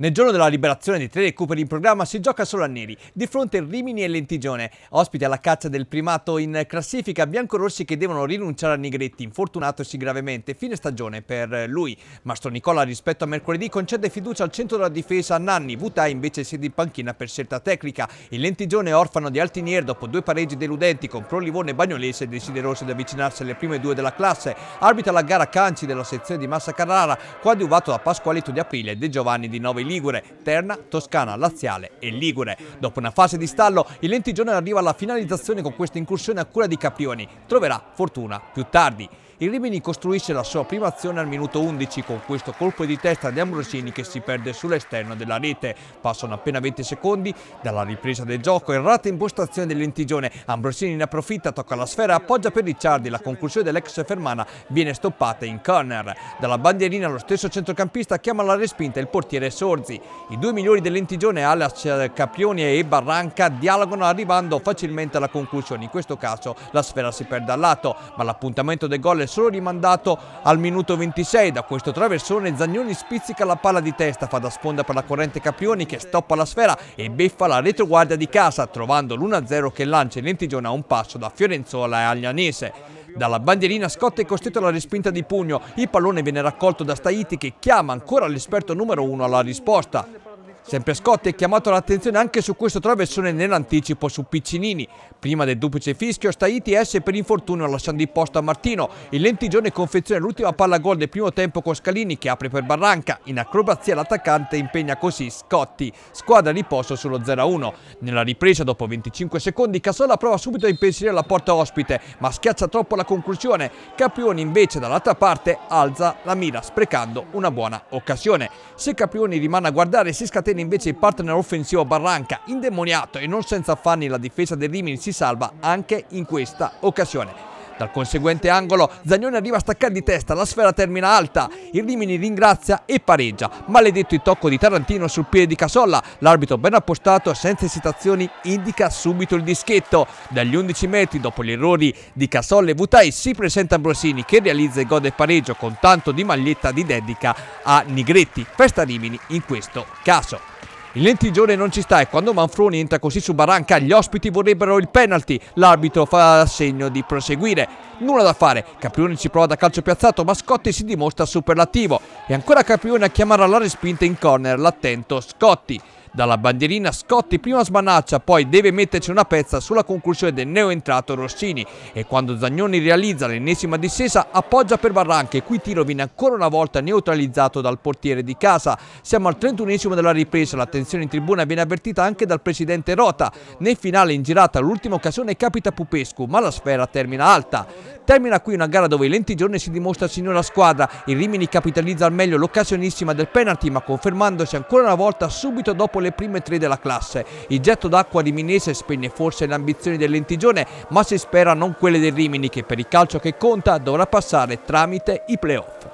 Nel giorno della liberazione dei tre recuperi in programma si gioca solo a neri, di fronte Rimini e Lentigione, ospiti alla caccia del primato in classifica, biancorossi che devono rinunciare a Nigretti, infortunatosi gravemente, fine stagione per lui. Mastro Nicola rispetto a mercoledì concede fiducia al centro della difesa a Nanni, Vuta invece siede in panchina per scelta tecnica. Il Lentigione orfano di Altinier dopo due pareggi deludenti con Prolivone e Bagnolese desideroso di avvicinarsi alle prime due della classe. Arbita la gara Canci della sezione di Massa Carrara, coadiuvato da Pasqualetto di Aprile e De Giovanni di Nove ligure, terna, toscana, laziale e ligure. Dopo una fase di stallo, il lentigione arriva alla finalizzazione con questa incursione a cura di Caprioni. Troverà fortuna più tardi. Il Rimini costruisce la sua prima azione al minuto 11 con questo colpo di testa di Ambrosini che si perde sull'esterno della rete. Passano appena 20 secondi dalla ripresa del gioco, errata impostazione del lentigione. Ambrosini ne approfitta, tocca la sfera, appoggia per Ricciardi. La conclusione dell'ex Fermana viene stoppata in corner. Dalla bandierina lo stesso centrocampista chiama la respinta il portiere sordi. Borzi. I due migliori dell'entigione Alas Capioni e Barranca dialogano arrivando facilmente alla conclusione. In questo caso la sfera si perde a lato, ma l'appuntamento del gol è solo rimandato al minuto 26. Da questo traversone Zagnoni spizzica la palla di testa, fa da sponda per la corrente Capioni che stoppa la sfera e beffa la retroguardia di casa, trovando l'1-0 che lancia l'entigione a un passo da Fiorenzola e Aglianese. Dalla bandierina Scott è costretto alla respinta di pugno. Il pallone viene raccolto da Staiti che chiama ancora l'esperto numero uno alla risposta. Sempre Scotti ha chiamato l'attenzione anche su questo traversone nell'anticipo su Piccinini. Prima del duplice fischio sta ITS per infortunio lasciando il posto a Martino. Il lentigione confeziona l'ultima palla gol del primo tempo con Scalini che apre per Barranca. In acrobazia l'attaccante impegna così Scotti. Squadra di posto sullo 0-1. Nella ripresa dopo 25 secondi Cassola prova subito a impensierire la porta ospite ma schiaccia troppo la conclusione. Caprioni invece dall'altra parte alza la mira sprecando una buona occasione. Se Caprioni rimane a guardare si scatena mantiene invece il partner offensivo Barranca indemoniato e non senza affanni la difesa del Rimini si salva anche in questa occasione. Dal conseguente angolo Zagnone arriva a staccare di testa, la sfera termina alta, il Rimini ringrazia e pareggia. Maledetto il tocco di Tarantino sul piede di Casolla, l'arbitro ben appostato senza esitazioni indica subito il dischetto. Dagli 11 metri dopo gli errori di Casolla e Vutai si presenta Ambrosini che realizza e gode pareggio con tanto di maglietta di dedica a Nigretti. Festa Rimini in questo caso. Il lentigione non ci sta e quando Manfroni entra così su Barranca gli ospiti vorrebbero il penalty. L'arbitro fa segno di proseguire. Nulla da fare. Caprione ci prova da calcio piazzato ma Scotti si dimostra superlativo. E ancora Caprione a chiamare alla respinta in corner l'attento Scotti. Dalla bandierina Scotti prima smanaccia, poi deve metterci una pezza sulla conclusione del neoentrato Rossini e quando Zagnoni realizza l'ennesima distesa appoggia per Barranca e qui tiro viene ancora una volta neutralizzato dal portiere di casa. Siamo al 31 esimo della ripresa, l'attenzione in tribuna viene avvertita anche dal presidente Rota. Nel finale in girata l'ultima occasione capita Pupescu ma la sfera termina alta. Termina qui una gara dove i giorni si dimostra signora squadra, il Rimini capitalizza al meglio l'occasionissima del penalty ma confermandosi ancora una volta subito dopo dopo le prime tre della classe. Il getto d'acqua riminese spegne forse le ambizioni del Lentigione, ma si spera non quelle del Rimini che per il calcio che conta dovrà passare tramite i playoff.